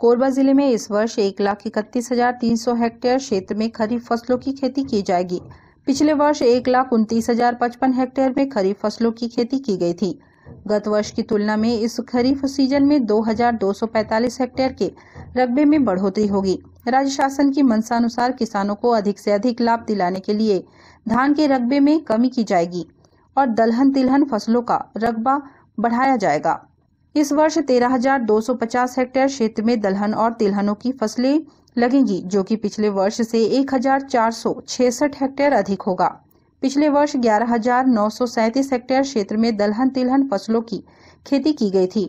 कोरबा जिले में इस वर्ष एक लाख इकतीस हजार तीन सौ हेक्टेयर क्षेत्र में खरीफ फसलों की खेती की जाएगी पिछले वर्ष एक लाख उनतीस हजार पचपन हेक्टेयर में खरीफ फसलों की खेती की गई थी गत वर्ष की तुलना में इस खरीफ सीजन में 2,245 हेक्टेयर के रकबे में बढ़ोतरी होगी राज्य शासन की अनुसार किसानों को अधिक से अधिक लाभ दिलाने के लिए धान के रकबे में कमी की जाएगी और दलहन तिलहन फसलों का रकबा बढ़ाया जाएगा इस वर्ष 13,250 हेक्टेयर क्षेत्र में दलहन और तिलहनों की फसलें लगेंगी जो कि पिछले वर्ष से 1,466 हेक्टेयर अधिक होगा पिछले वर्ष 11,937 हेक्टेयर क्षेत्र में दलहन तिलहन फसलों की खेती की गई थी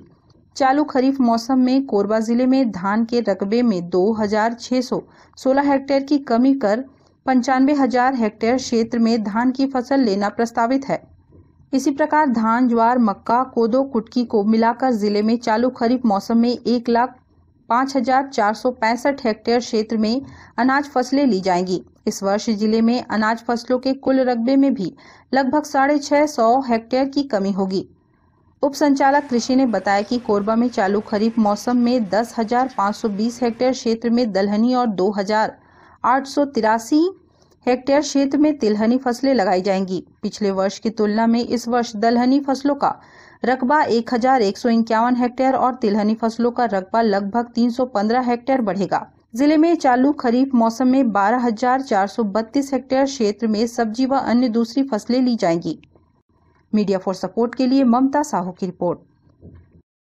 चालू खरीफ मौसम में कोरबा जिले में धान के रकबे में 2,616 हेक्टेयर की कमी कर पंचानवे हजार हेक्टेयर क्षेत्र में धान की फसल लेना प्रस्तावित है इसी प्रकार धान ज्वार मक्का कोदो कुटकी को मिलाकर जिले में चालू खरीफ मौसम में एक लाख पाँच हजार चार सौ पैंसठ हेक्टेयर क्षेत्र में अनाज फसलें ली जाएंगी इस वर्ष जिले में अनाज फसलों के कुल रकबे में भी लगभग साढ़े छह सौ हेक्टेयर की कमी होगी उप संचालक कृषि ने बताया कि कोरबा में चालू खरीफ मौसम में दस हजार पाँच सौ बीस हेक्टेयर क्षेत्र में दलहनी और दो हजार आठ सौ तिरासी हेक्टेयर क्षेत्र में तिलहनी फसलें लगाई जाएंगी पिछले वर्ष की तुलना में इस वर्ष दलहनी फसलों का रकबा एक हजार एक सौ इक्यावन हेक्टेयर और तिलहनी फसलों का रकबा लगभग तीन सौ पंद्रह हेक्टेयर बढ़ेगा जिले में चालू खरीफ मौसम में बारह हजार चार सौ बत्तीस हेक्टेयर क्षेत्र में सब्जी व अन्य दूसरी फसलें ली जाएंगी मीडिया फॉर सपोर्ट के लिए ममता साहू की रिपोर्ट